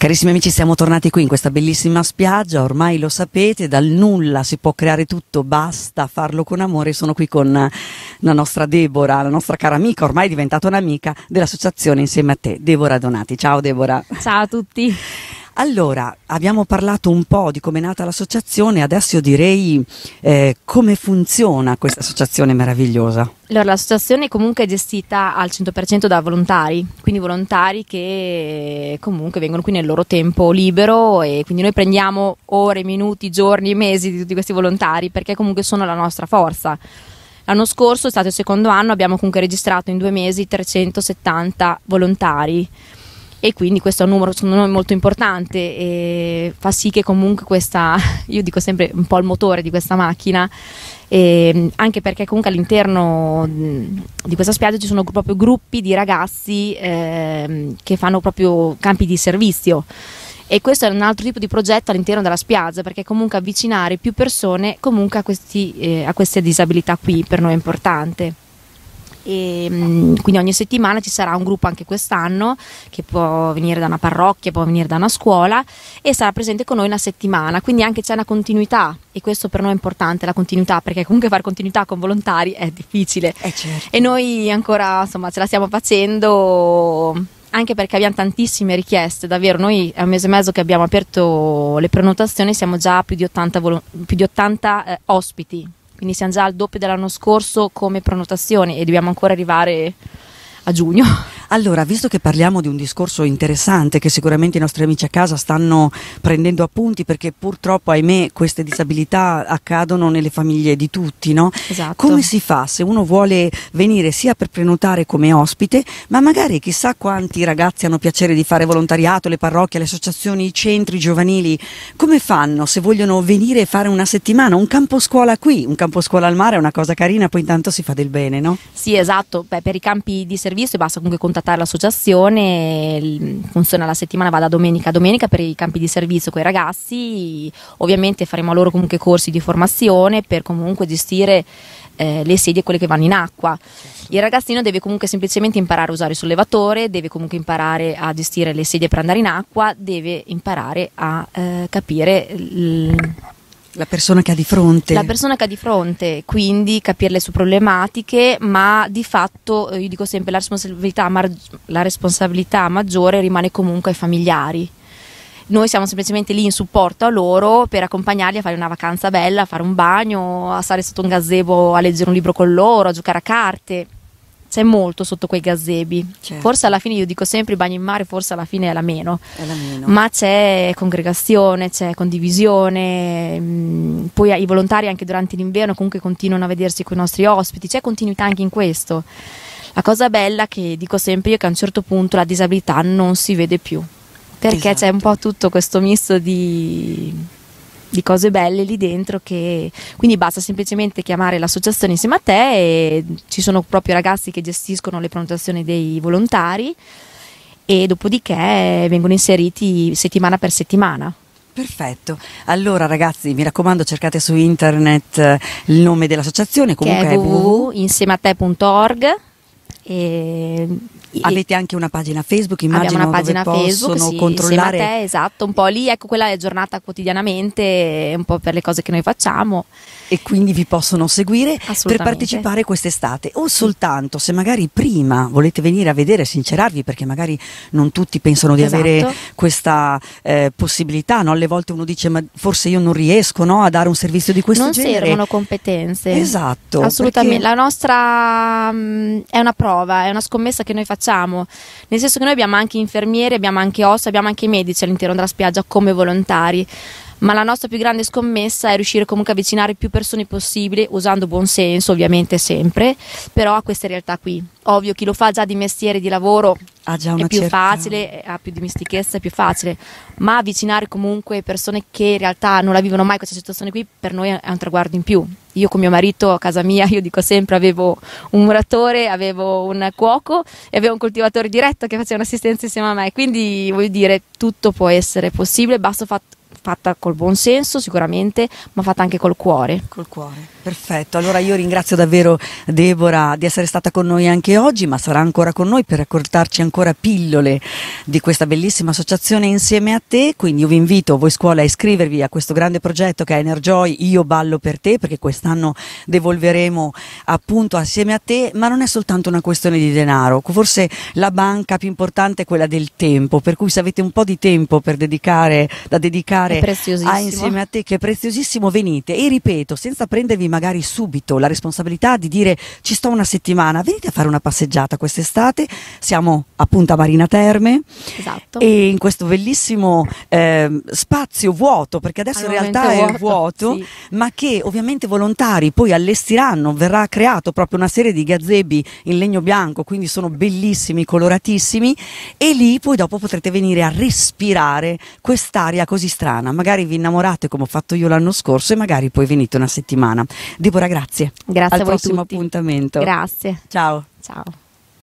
Carissimi amici, siamo tornati qui in questa bellissima spiaggia, ormai lo sapete, dal nulla si può creare tutto, basta farlo con amore. Sono qui con la nostra Debora, la nostra cara amica, ormai diventata un'amica dell'associazione insieme a te, Debora Donati. Ciao Debora. Ciao a tutti. Allora, abbiamo parlato un po' di come è nata l'associazione, adesso io direi eh, come funziona questa associazione meravigliosa. Allora, l'associazione comunque è gestita al 100% da volontari, quindi volontari che comunque vengono qui nel loro tempo libero e quindi noi prendiamo ore, minuti, giorni, mesi di tutti questi volontari perché comunque sono la nostra forza. L'anno scorso è stato il secondo anno, abbiamo comunque registrato in due mesi 370 volontari e quindi questo è un numero, secondo noi molto importante e fa sì che comunque questa, io dico sempre un po' il motore di questa macchina, ehm, anche perché comunque all'interno di questa spiaggia ci sono proprio gruppi di ragazzi eh, che fanno proprio campi di servizio e questo è un altro tipo di progetto all'interno della spiaggia perché comunque avvicinare più persone comunque a, questi, eh, a queste disabilità qui per noi è importante e mm, quindi ogni settimana ci sarà un gruppo anche quest'anno che può venire da una parrocchia, può venire da una scuola e sarà presente con noi una settimana, quindi anche c'è una continuità e questo per noi è importante, la continuità, perché comunque fare continuità con volontari è difficile eh certo. e noi ancora insomma ce la stiamo facendo anche perché abbiamo tantissime richieste, davvero noi è un mese e mezzo che abbiamo aperto le prenotazioni, siamo già più di 80, volo- più di 80 eh, ospiti quindi siamo già al doppio dell'anno scorso come prenotazioni e dobbiamo ancora arrivare a giugno. Allora, visto che parliamo di un discorso interessante che sicuramente i nostri amici a casa stanno prendendo appunti perché purtroppo, ahimè, queste disabilità accadono nelle famiglie di tutti, no? Esatto. Come si fa se uno vuole venire sia per prenotare come ospite, ma magari chissà quanti ragazzi hanno piacere di fare volontariato, le parrocchie, le associazioni, i centri giovanili, come fanno se vogliono venire e fare una settimana, un campo scuola qui, un campo scuola al mare è una cosa carina, poi intanto si fa del bene, no? Sì, esatto, Beh, per i campi di servizio basta comunque contattare contattare l'associazione, funziona la settimana, va da domenica a domenica per i campi di servizio con i ragazzi, ovviamente faremo a loro comunque corsi di formazione per comunque gestire eh, le sedie, quelle che vanno in acqua. Certo. Il ragazzino deve comunque semplicemente imparare a usare il sollevatore, deve comunque imparare a gestire le sedie per andare in acqua, deve imparare a eh, capire... Il la persona che ha di fronte. La persona che ha di fronte, quindi capire le sue problematiche, ma di fatto, eh, io dico sempre, la responsabilità, mar- la responsabilità maggiore rimane comunque ai familiari. Noi siamo semplicemente lì in supporto a loro per accompagnarli a fare una vacanza bella, a fare un bagno, a stare sotto un gazebo a leggere un libro con loro, a giocare a carte c'è molto sotto quei gazebi. Certo. Forse alla fine, io dico sempre i bagni in mare, forse alla fine è la meno. È la meno. Ma c'è congregazione, c'è condivisione, mh, mm, poi i volontari anche durante l'inverno comunque continuano a vedersi con i nostri ospiti, c'è continuità anche in questo. La cosa bella che dico sempre io è che a un certo punto la disabilità non si vede più, perché esatto. c'è un po' tutto questo misto di di cose belle lì dentro che quindi basta semplicemente chiamare l'associazione insieme a te e ci sono proprio ragazzi che gestiscono le prenotazioni dei volontari e dopodiché vengono inseriti settimana per settimana. Perfetto, allora ragazzi mi raccomando cercate su internet eh, il nome dell'associazione comunque che è www.insiemeate.org e Avete anche una pagina Facebook, immagino Abbiamo una pagina Facebook, sì, controllare te, esatto, un po' lì, ecco quella è giornata quotidianamente, un po' per le cose che noi facciamo. E quindi vi possono seguire per partecipare quest'estate o soltanto se magari prima volete venire a vedere, sincerarvi perché magari non tutti pensano di esatto. avere questa eh, possibilità, no? alle volte uno dice ma forse io non riesco no, a dare un servizio di questo non genere. Non servono competenze. Esatto. Assolutamente, perché... la nostra mh, mm, è una prova, è una scommessa che noi facciamo facciamo, nel senso che noi abbiamo anche infermieri, abbiamo anche ossa, abbiamo anche medici all'interno della spiaggia come volontari ma la nostra più grande scommessa è riuscire comunque a avvicinare più persone possibile, usando buon senso ovviamente sempre, però a queste realtà qui. Ovvio chi lo fa già di mestiere, di lavoro, ha già una è più certa... facile, ha più dimestichezza, è più facile, ma avvicinare comunque persone che in realtà non la vivono mai questa situazione qui, per noi è un traguardo in più. Io con mio marito a casa mia, io dico sempre, avevo un muratore, avevo un cuoco e avevo un coltivatore diretto che faceva un'assistenza insieme a me, quindi voglio dire, tutto può essere possibile, basta fatto fatta col buon senso sicuramente, ma fatta anche col cuore. Col cuore, perfetto. Allora io ringrazio davvero Deborah di essere stata con noi anche oggi, ma sarà ancora con noi per raccontarci ancora pillole di questa bellissima associazione insieme a te. Quindi io vi invito, voi scuola, a iscrivervi a questo grande progetto che è Enerjoy, io ballo per te, perché quest'anno devolveremo appunto assieme a te, ma non è soltanto una questione di denaro, forse la banca più importante è quella del tempo, per cui se avete un po' di tempo per dedicare, da dedicare fare a insieme a te, che è preziosissimo, venite e ripeto, senza prendervi magari subito la responsabilità di dire ci sto una settimana, venite a fare una passeggiata quest'estate, siamo a Punta Marina Terme esatto. e in questo bellissimo eh, spazio vuoto, perché adesso in realtà è vuoto, vuoto sì. ma che ovviamente volontari poi allestiranno, verrà creato proprio una serie di gazebi in legno bianco, quindi sono bellissimi, coloratissimi e lì poi dopo potrete venire a respirare quest'aria così strana lontana, magari vi innamorate come ho fatto io l'anno scorso e magari poi venite una settimana. Debora, grazie. Grazie Al a voi prossimo tutti. appuntamento. Grazie. Ciao. Ciao.